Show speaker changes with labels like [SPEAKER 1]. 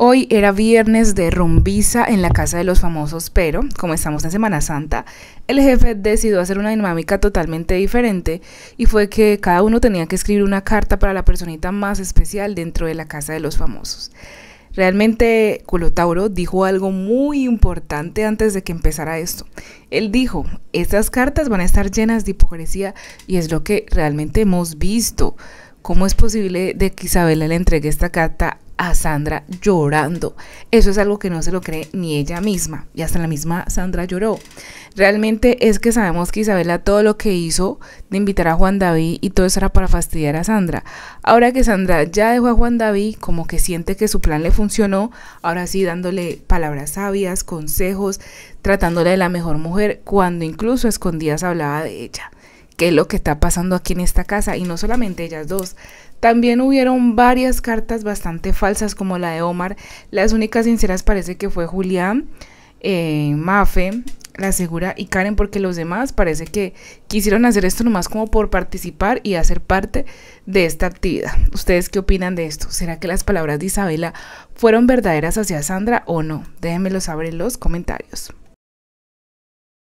[SPEAKER 1] Hoy era viernes de rombiza en la casa de los famosos, pero como estamos en Semana Santa, el jefe decidió hacer una dinámica totalmente diferente y fue que cada uno tenía que escribir una carta para la personita más especial dentro de la casa de los famosos. Realmente Culotauro dijo algo muy importante antes de que empezara esto. Él dijo, estas cartas van a estar llenas de hipocresía y es lo que realmente hemos visto. ¿Cómo es posible de que Isabela le entregue esta carta a Sandra llorando. Eso es algo que no se lo cree ni ella misma. Y hasta la misma Sandra lloró. Realmente es que sabemos que Isabela todo lo que hizo de invitar a Juan David y todo eso era para fastidiar a Sandra. Ahora que Sandra ya dejó a Juan David, como que siente que su plan le funcionó, ahora sí dándole palabras sabias, consejos, tratándole de la mejor mujer, cuando incluso escondidas hablaba de ella qué es lo que está pasando aquí en esta casa. Y no solamente ellas dos. También hubieron varias cartas bastante falsas como la de Omar. Las únicas sinceras parece que fue Julián, eh, Mafe, la Segura y Karen porque los demás parece que quisieron hacer esto nomás como por participar y hacer parte de esta actividad. ¿Ustedes qué opinan de esto? ¿Será que las palabras de Isabela fueron verdaderas hacia Sandra o no? Déjenmelo saber en los comentarios.